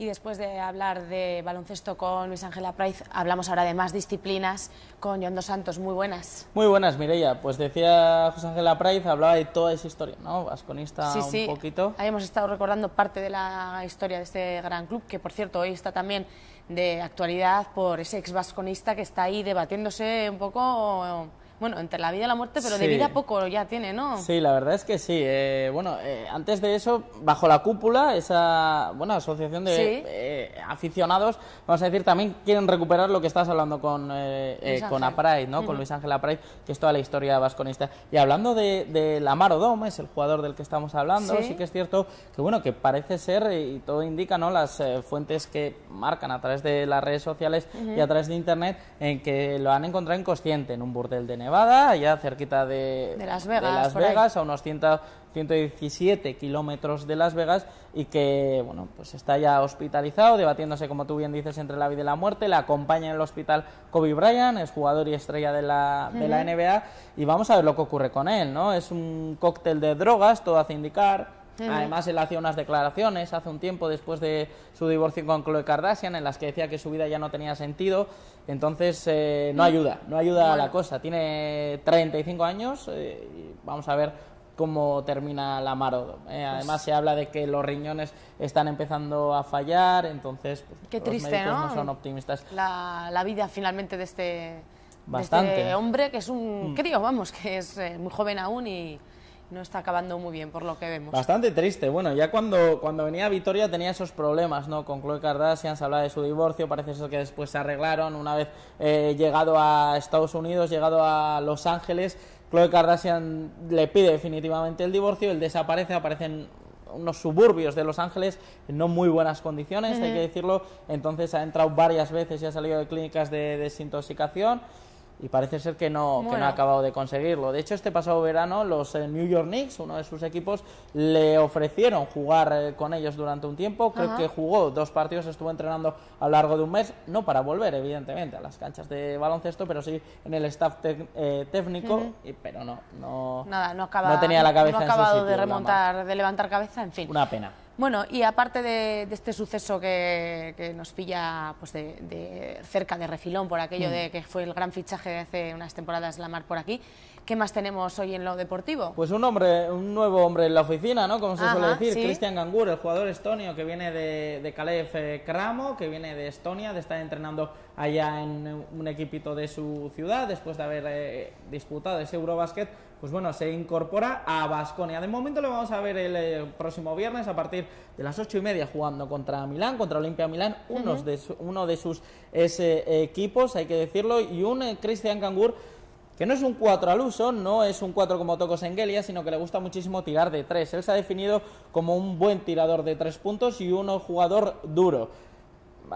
Y después de hablar de baloncesto con Luis Ángela Price, hablamos ahora de más disciplinas con John Dos Santos. Muy buenas. Muy buenas, Mireia. Pues decía José Ángela Price, hablaba de toda esa historia, ¿no? Vasconista sí, un sí. poquito. Ahí hemos estado recordando parte de la historia de este gran club, que por cierto hoy está también de actualidad por ese ex vasconista que está ahí debatiéndose un poco bueno, entre la vida y la muerte, pero de vida poco ya tiene, ¿no? Sí, la verdad es que sí. Eh, bueno, eh, antes de eso, bajo la cúpula, esa buena asociación de eh, aficionados, vamos a decir, también quieren recuperar lo que estás hablando con, con ¿no? Con Luis Ángel Apray, que es toda la historia vasconista. Y hablando de, de Lamaro es el jugador del que estamos hablando, ¿Sí? que es cierto que, bueno, que parece ser, y todo indica, ¿no? Las fuentes que marcan a través de las redes sociales y a través de Internet, en que lo han encontrado inconsciente en un burdel de Nevada, ya cerquita de, Las Vegas, a unos 117 kilómetros de Las Vegas y que, bueno, pues está ya hospitalizado, debatiéndose, como tú bien dices, entre la vida y la muerte. La acompaña en el hospital Kobe Bryant, es jugador y estrella de la, la NBA, y vamos a ver lo que ocurre con él, ¿no? Es un cóctel de drogas, todo hace indicar Además, él hacía unas declaraciones hace un tiempo después de su divorcio con Chloe Kardashian en las que decía que su vida ya no tenía sentido. Entonces, eh, no mm. ayuda, no ayuda a la cosa. Tiene 35 años eh, y vamos a ver cómo termina la Marodo. Eh. Pues además, se habla de que los riñones están empezando a fallar, entonces pues, Qué triste, ¿no? son optimistas. La, vida finalmente de este, de este hombre, que es un mm. crío, vamos, que es muy joven aún y no está acabando muy bien por lo que vemos. Bastante triste. Bueno, ya cuando, cuando venía a Vitoria tenía esos problemas, ¿no? Con Chloe Kardashian se hablaba de su divorcio, parece ser que después se arreglaron. Una vez eh, llegado a Estados Unidos, llegado a Los Ángeles, Chloe Kardashian le pide definitivamente el divorcio, él desaparece, aparecen unos suburbios de Los Ángeles en no muy buenas condiciones, hay que decirlo. Entonces ha entrado varias veces y ha salido de clínicas de desintoxicación y parece ser que no, que no ha acabado de conseguirlo. De hecho, este pasado verano los eh, New York Knicks, uno de sus equipos, le ofrecieron jugar eh, con ellos durante un tiempo. Creo que jugó dos partidos, estuvo entrenando a lo largo de un mes, no para volver, evidentemente, a las canchas de baloncesto, pero sí en el staff eh, técnico, y, pero no, no, Nada, tenía la cabeza no ha acabado de remontar, de levantar cabeza, en fin. Una pena. Bueno, y aparte de, este suceso que, nos pilla pues de, cerca de refilón por aquello mm. de que fue el gran fichaje de hace unas temporadas la mar por aquí, ¿Qué más tenemos hoy en lo deportivo? Pues un hombre, un nuevo hombre en la oficina, ¿no? Como se suele decir, Cristian Gangur, el jugador estonio que viene de, de Calef Cramo, eh, que viene de Estonia, de estar entrenando allá en un equipito de su ciudad, después de haber eh, disputado ese Eurobasket, pues bueno, se incorpora a Basconia. De momento lo vamos a ver el, próximo viernes a partir de las ocho y media jugando contra Milán, contra Olimpia Milán, unos de uno de sus equipos, hay que decirlo, y un Cristian eh, Christian Gangur que no es un 4 al uso, no es un 4 como Tocos en sino que le gusta muchísimo tirar de 3. Él se ha definido como un buen tirador de 3 puntos y un jugador duro.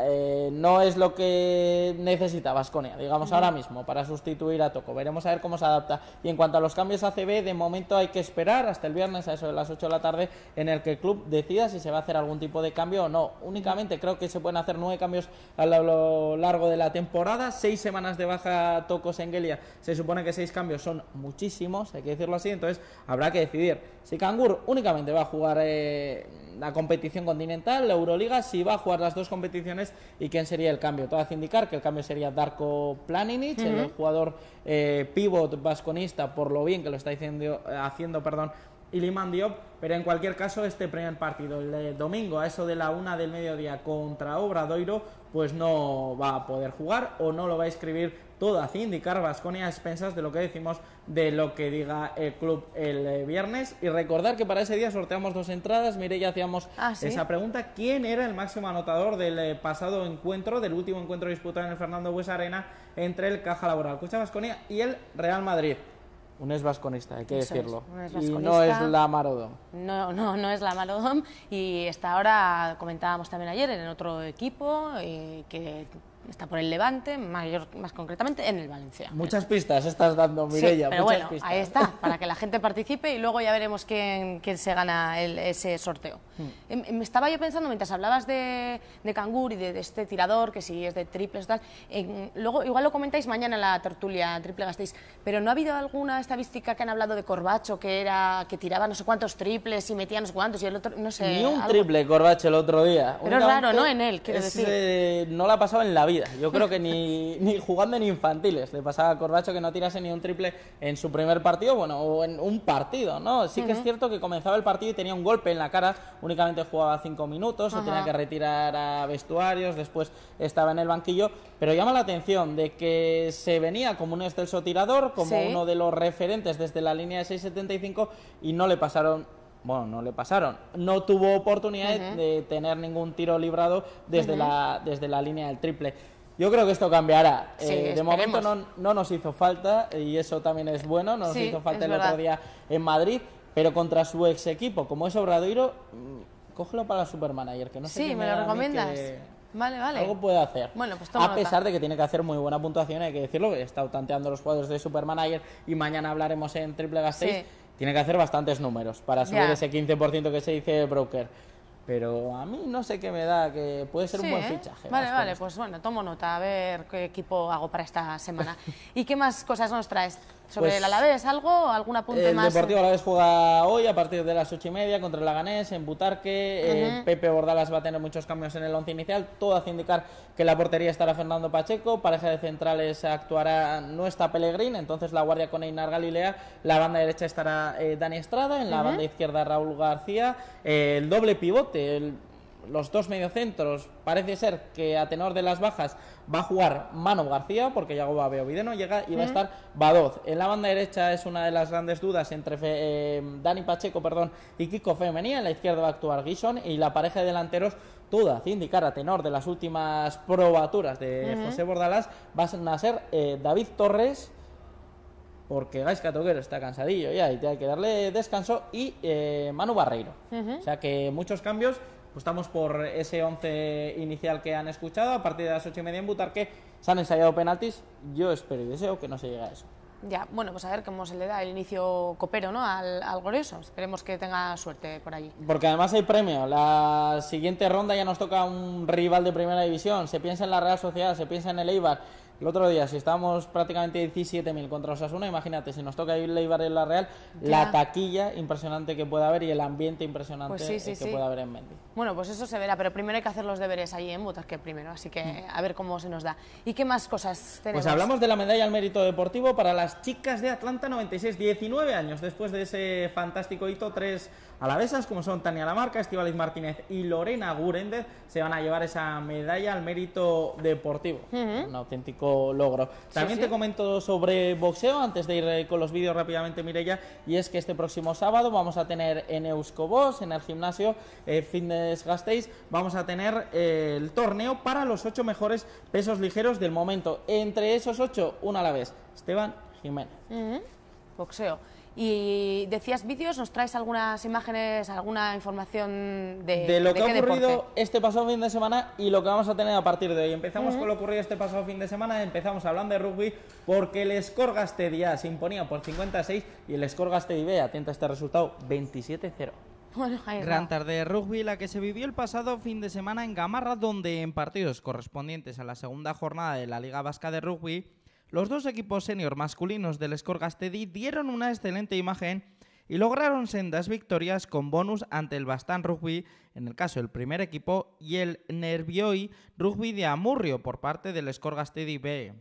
Eh, no es lo que necesita Vasconia, digamos ahora mismo, para sustituir a Toco. Veremos a ver cómo se adapta. Y en cuanto a los cambios a CB, de momento hay que esperar hasta el viernes a eso de las 8 de la tarde, en el que el club decida si se va a hacer algún tipo de cambio o no. Únicamente creo que se pueden hacer nueve cambios a lo largo de la temporada, seis semanas de baja Toco Sengelia. Se supone que seis cambios son muchísimos, hay que decirlo así, entonces habrá que decidir. Si Cangur únicamente va a jugar. Eh, la competición continental, la Euroliga, si va a jugar las dos competiciones y quién sería el cambio. Todo hace indicar que el cambio sería Darko Planinic, el jugador eh, pivot vasconista, por lo bien que lo está haciendo, eh, haciendo perdón, y Liman Diop, pero en cualquier caso este primer partido el domingo a eso de la una del mediodía contra Obradoiro pues no va a poder jugar o no lo va a escribir todo así indicar Vasconia a expensas de lo que decimos de lo que diga el club el eh, viernes y recordar que para ese día sorteamos dos entradas Mire, ya hacíamos ah, esa pregunta quién era el máximo anotador del eh, pasado encuentro del último encuentro disputado en el Fernando Buesa Arena entre el Caja Laboral Cucha Vasconia y el Real Madrid un es vasconista, hay que decirlo. y no es la Marodón. No, no, no es la Marodón. Y hasta ahora, comentábamos también ayer, en otro equipo eh, que está por el Levante, mayor, más concretamente en el Valencia. Muchas pistas estás dando, Mireia. Sí, pero bueno, ahí está, para que la gente participe y luego ya veremos quién, quién se gana ese sorteo. Me hmm. em, em, estaba yo pensando, mientras hablabas de, de y de, este tirador, que si es de triples, tal, luego igual lo comentáis mañana en la tertulia triple gastéis, pero ¿no ha habido alguna vistica que han hablado de Corbacho, que era que tiraba no sé cuántos triples y metía no sé cuántos y el otro, no sé. Ni un triple Corbacho el otro día. Pero es raro, ¿no? En él, quiero decir. no la ha pasado en la vida. Yo creo que ni, ni jugando en infantiles le pasaba a Corbacho que no tirase ni un triple en su primer partido, bueno, o en un partido, ¿no? Sí que es cierto que comenzaba el partido y tenía un golpe en la cara, únicamente jugaba cinco minutos, tenía que retirar a vestuarios, después estaba en el banquillo, pero llama la atención de que se venía como un excelso tirador, como uno de los referentes desde la línea de 675 y no le pasaron bueno, no le pasaron. No tuvo oportunidad de tener ningún tiro librado desde, la, desde la línea del triple. Yo creo que esto cambiará. Eh, de momento no, no, nos hizo falta y eso también es bueno. No nos hizo falta el otro día en Madrid, pero contra su ex equipo, como es Obradoiro, mm, cógelo para la Supermanager, que no sé Sí, me lo recomiendas. Vale, Algo puede hacer. Bueno, pues A pesar de que tiene que hacer muy buena puntuación, hay que decirlo, he estado tanteando los cuadros de Supermanager y mañana hablaremos en Triple Gas 6, Tiene que hacer bastantes números para subir ese 15% que se dice broker. Pero a mí no sé qué me da, que puede ser un buen ¿eh? fichaje. Vale, vale, pues bueno, tomo nota, a ver qué equipo hago para esta semana. ¿Y qué más cosas nos traes? sobre el pues, Alavés, ¿algo? ¿Algún apunte más? El Deportivo Alavés juega hoy a partir de las ocho y media contra el Laganés en Butarque. Eh, Pepe Bordalas va a tener muchos cambios en el once inicial. Todo hace indicar que la portería estará Fernando Pacheco. Pareja de centrales actuará Nuestra está Pellegrín, entonces la guardia con Einar Galilea. La banda derecha estará eh, Dani Estrada, en la banda izquierda Raúl García. Eh, el doble pivote, el los dos mediocentros, parece ser que a tenor de las bajas va a jugar Manu García, porque llegó a Videno, llega y va a estar Badoz. En la banda derecha es una de las grandes dudas entre eh, Dani Pacheco perdón, y Kiko Femenía, en la izquierda va a actuar Guison y la pareja de delanteros toda, indicar a tenor de las últimas probaturas de José Bordalás, van a ser eh, David Torres, porque Gaisca Toquero está cansadillo ya y hay que darle descanso, y eh, Manu Barreiro. O sea que muchos cambios Estamos por ese 11 inicial que han escuchado. A partir de las 8 y media en Butarque se han ensayado penaltis. Yo espero y deseo que no se llegue a eso. Ya, bueno, pues a ver cómo se le da el inicio copero ¿no? al, al Goreso. Esperemos que tenga suerte por allí. Porque además hay premio. La siguiente ronda ya nos toca un rival de primera división. Se piensa en la Real Sociedad, se piensa en el Eibar el otro día, si estábamos prácticamente 17.000 contra Osasuna, imagínate, si nos toca ir a en la Real, la taquilla impresionante que pueda haber y el ambiente impresionante pues que pueda haber en Mendy. Bueno, pues eso se verá, pero primero hay que hacer los deberes ahí en que primero, así que mm. a ver cómo se nos da. ¿Y qué más cosas pues tenemos? Pues hablamos de la medalla al mérito deportivo para las chicas de Atlanta 96, 19 años después de ese fantástico hito, tres alavesas, como son Tania Lamarca, Estibaliz Martínez y Lorena Gurendez, se van a llevar esa medalla al mérito deportivo. Un auténtico logro. También te comento sobre boxeo, antes de ir eh, con los vídeos rápidamente, Mireya y es que este próximo sábado vamos a tener en Euskobos, en el gimnasio eh, Fitness Gasteiz, vamos a tener eh, el torneo para los ocho mejores pesos ligeros del momento. Entre esos ocho, una a la vez. Esteban Jiménez. Boxeo. Y decías vídeos, ¿nos traes algunas imágenes, alguna información de, lo que ha ocurrido este pasado fin de semana y lo que vamos a tener a partir de hoy? Empezamos con lo ocurrido este pasado fin de semana, empezamos hablando de rugby porque el escorgaste se imponía por 56 y el escorgaste Ibea atenta a este resultado, 27-0. Gran tarde de rugby la que se vivió el pasado fin de semana en Gamarra, donde en partidos correspondientes a la segunda jornada de la Liga Vasca de Rugby los dos equipos senior masculinos del Teddy dieron una excelente imagen y lograron sendas victorias con bonus ante el Bastán Rugby, en el caso del primer equipo, y el Nervioi Rugby de Amurrio por parte del Scorgastedi B.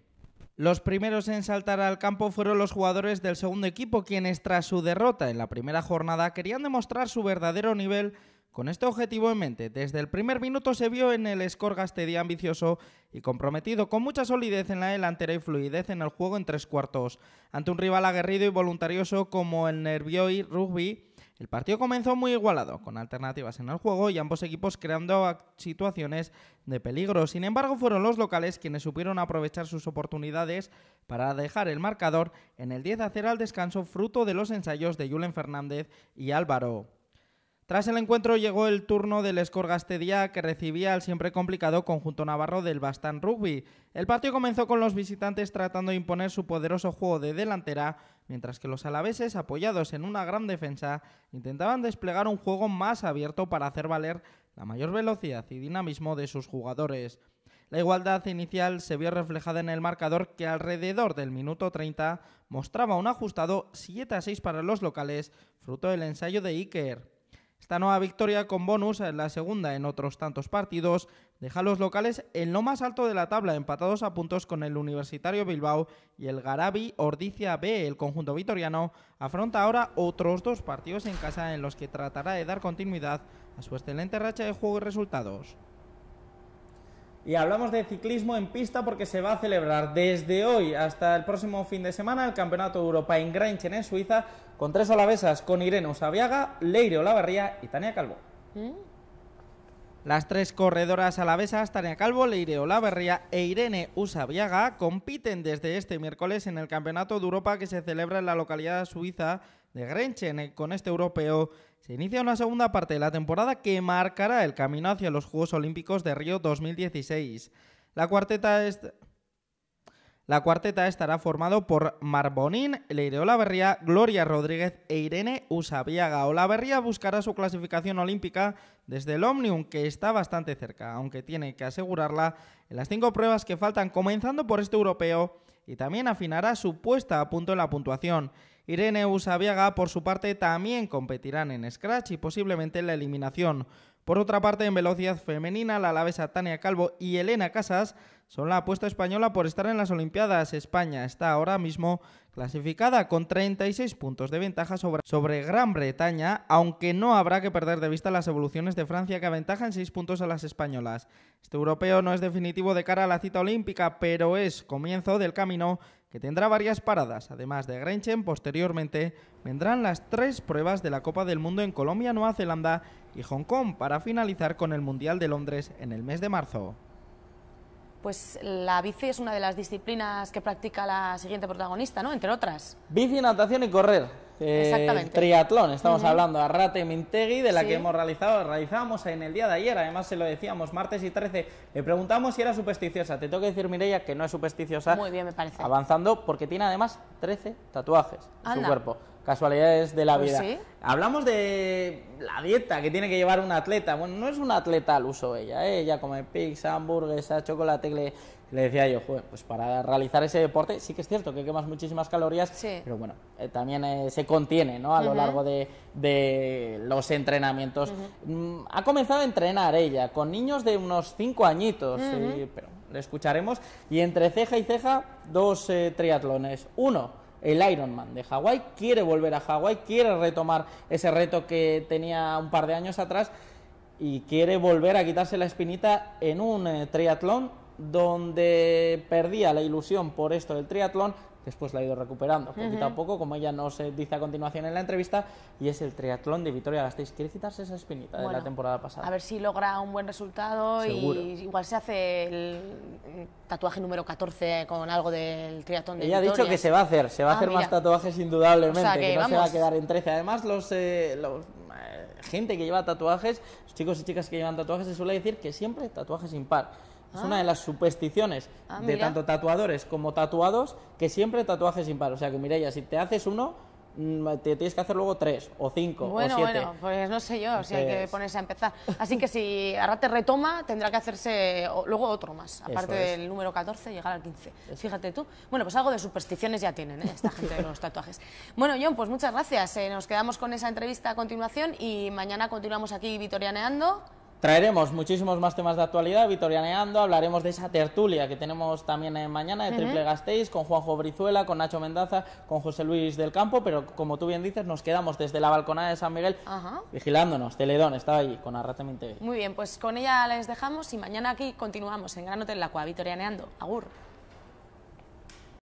Los primeros en saltar al campo fueron los jugadores del segundo equipo, quienes tras su derrota en la primera jornada querían demostrar su verdadero nivel con este objetivo en mente, desde el primer minuto se vio en el este día ambicioso y comprometido, con mucha solidez en la delantera y fluidez en el juego en tres cuartos. Ante un rival aguerrido y voluntarioso como el Nervioi Rugby, el partido comenzó muy igualado, con alternativas en el juego y ambos equipos creando situaciones de peligro. Sin embargo, fueron los locales quienes supieron aprovechar sus oportunidades para dejar el marcador en el 10 0 al descanso, fruto de los ensayos de Julen Fernández y Álvaro. Tras el encuentro llegó el turno del día que recibía al siempre complicado conjunto navarro del Bastán Rugby. El partido comenzó con los visitantes tratando de imponer su poderoso juego de delantera, mientras que los alaveses, apoyados en una gran defensa, intentaban desplegar un juego más abierto para hacer valer la mayor velocidad y dinamismo de sus jugadores. La igualdad inicial se vio reflejada en el marcador que alrededor del minuto 30 mostraba un ajustado 7 a 6 para los locales, fruto del ensayo de Iker. Esta nueva victoria con bonus en eh, la segunda en otros tantos partidos deja a los locales en lo más alto de la tabla, empatados a puntos con el Universitario Bilbao y el Garabi Ordizia B. El conjunto vitoriano afronta ahora otros dos partidos en casa en los que tratará de dar continuidad a su excelente racha de juego y resultados. Y hablamos de ciclismo en pista porque se va a celebrar desde hoy hasta el próximo fin de semana el Campeonato Europa en Granchen en Suiza, con tres alavesas, con Irene Usabiaga, Leire Olavarría y Tania Calvo. ¿Eh? Las tres corredoras alavesas, Tania Calvo, Leire Olavarría e Irene Usabiaga, compiten desde este miércoles en el Campeonato de Europa que se celebra en la localidad suiza de Grenchen. Eh, con este europeo se inicia una segunda parte de la temporada que marcará el camino hacia los Juegos Olímpicos de Río 2016. La cuarteta es... La cuarteta estará formado por Marbonín, Leire Olaverría, Gloria Rodríguez e Irene Usabiaga. Olaverría buscará su clasificación olímpica desde el Omnium, que está bastante cerca, aunque tiene que asegurarla en las cinco pruebas que faltan, comenzando por este europeo, y también afinará su puesta a punto en la puntuación. Irene Usabiaga, por su parte, también competirán en Scratch y posiblemente en la eliminación. Por otra parte, en velocidad femenina, la alavesa Tania Calvo y Elena Casas son la apuesta española por estar en las Olimpiadas. España está ahora mismo clasificada con 36 puntos de ventaja sobre, Gran Bretaña, aunque no habrá que perder de vista las evoluciones de Francia que aventajan 6 puntos a las españolas. Este europeo no es definitivo de cara a la cita olímpica, pero es comienzo del camino que tendrá varias paradas. Además de Grenchen, posteriormente vendrán las tres pruebas de la Copa del Mundo en Colombia, Nueva Zelanda y Hong Kong, para finalizar con el Mundial de Londres en el mes de marzo. Pues la bici es una de las disciplinas que practica la siguiente protagonista, ¿no? Entre otras. Bici, natación y correr. Exactamente, triatlón. Estamos hablando a Rate Mintegui, de la que hemos realizado, realizamos en el día de ayer. Además, se lo decíamos, martes y 13. Le preguntamos si era supersticiosa. Te tengo que decir, Mireia, que no es supersticiosa. Muy bien, me parece. Avanzando, porque tiene además 13 tatuajes en su cuerpo. Casualidades de la pues vida. Hablamos de la dieta que tiene que llevar un atleta. Bueno, no es un atleta al uso ella, ¿eh? ella come pizza, hamburguesa, chocolate, le, decía yo, pues para realizar ese deporte sí que es cierto que quemas muchísimas calorías, pero bueno, eh, también eh, se contiene ¿no? a lo largo de, los entrenamientos. Mm, ha comenzado a entrenar ella con niños de unos 5 añitos, pero le escucharemos, y entre ceja y ceja dos triatlones. Uno, el Ironman de Hawái, quiere volver a Hawái, quiere retomar ese reto que tenía un par de años atrás y quiere volver a quitarse la espinita en un eh, triatlón donde perdía la ilusión por esto del triatlón, después la ha ido recuperando poquito a poco, como ella nos dice a continuación en la entrevista, y es el triatlón de Vitoria Gasteiz. ¿Quiere citarse esa espinita de la temporada pasada? A ver si logra un buen resultado y igual se hace el tatuaje número 14 con algo del triatlón de Vitoria. Ella ha dicho que se va a hacer, se va a ah, hacer más tatuajes indudablemente, que, no se va a quedar en 13. Además, los, eh, eh, gente que lleva tatuajes, chicos y chicas que llevan tatuajes, se suele decir que siempre tatuajes impar es una de las supersticiones ah, de tanto tatuadores como tatuados que siempre tatuajes impar. O sea que Mireia, si te haces uno, mm, te tienes que hacer luego tres o cinco o siete. Bueno, pues no sé yo si hay que ponerse a empezar. Así que si Arrate retoma, tendrá que hacerse luego otro más, aparte del número 14, llegar al 15. Fíjate tú. Bueno, pues algo de supersticiones ya tienen ¿eh? esta gente de los tatuajes. Bueno, John, pues muchas gracias. Eh, nos quedamos con esa entrevista a continuación y mañana continuamos aquí vitorianeando. Traeremos muchísimos más temas de actualidad, vitorianeando, hablaremos de esa tertulia que tenemos también eh, mañana de Triple Gasteiz, con Juanjo Brizuela, con Nacho Mendaza, con José Luis del Campo, pero como tú bien dices, nos quedamos desde la balconada de San Miguel vigilándonos. Teledón estaba ahí, con Arrateminte. Muy bien, pues con ella les dejamos y mañana aquí continuamos en Gran Hotel La vitorianeando. Agur.